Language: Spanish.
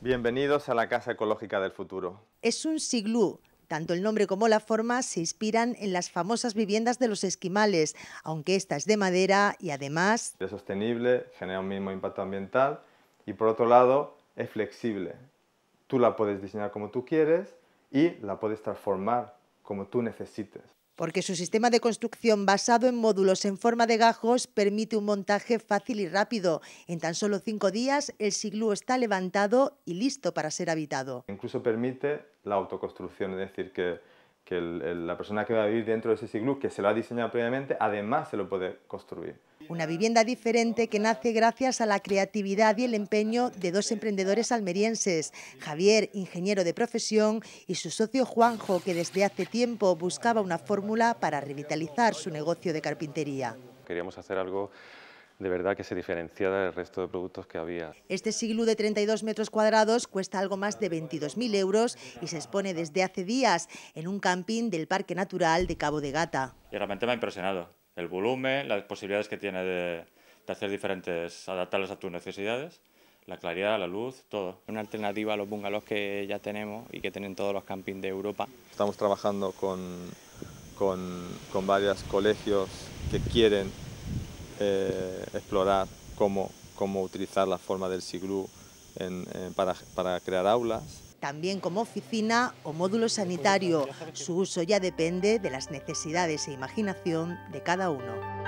Bienvenidos a la Casa Ecológica del Futuro. Es un siglú. Tanto el nombre como la forma se inspiran en las famosas viviendas de los esquimales, aunque esta es de madera y además... Es sostenible, genera un mínimo impacto ambiental y por otro lado es flexible. Tú la puedes diseñar como tú quieres y la puedes transformar como tú necesites porque su sistema de construcción basado en módulos en forma de gajos permite un montaje fácil y rápido. En tan solo cinco días el siglo está levantado y listo para ser habitado. Incluso permite la autoconstrucción, es decir, que que la persona que va a vivir dentro de ese siglo, que se lo ha diseñado previamente, además se lo puede construir. Una vivienda diferente que nace gracias a la creatividad y el empeño de dos emprendedores almerienses, Javier, ingeniero de profesión, y su socio Juanjo, que desde hace tiempo buscaba una fórmula para revitalizar su negocio de carpintería. Queríamos hacer algo de verdad que se diferenciara del resto de productos que había. Este siglo de 32 metros cuadrados cuesta algo más de 22.000 euros y se expone desde hace días en un camping del Parque Natural de Cabo de Gata. Y realmente me ha impresionado el volumen, las posibilidades que tiene de, hacer diferentes, adaptarlas a tus necesidades la claridad, la luz, todo. Una alternativa a los bungalows que ya tenemos y que tienen todos los campings de Europa. Estamos trabajando con, con, con varios colegios que quieren eh, explorar cómo, utilizar la forma del Siglú para crear aulas. También como oficina o módulo sanitario, su uso ya depende de las necesidades e imaginación de cada uno.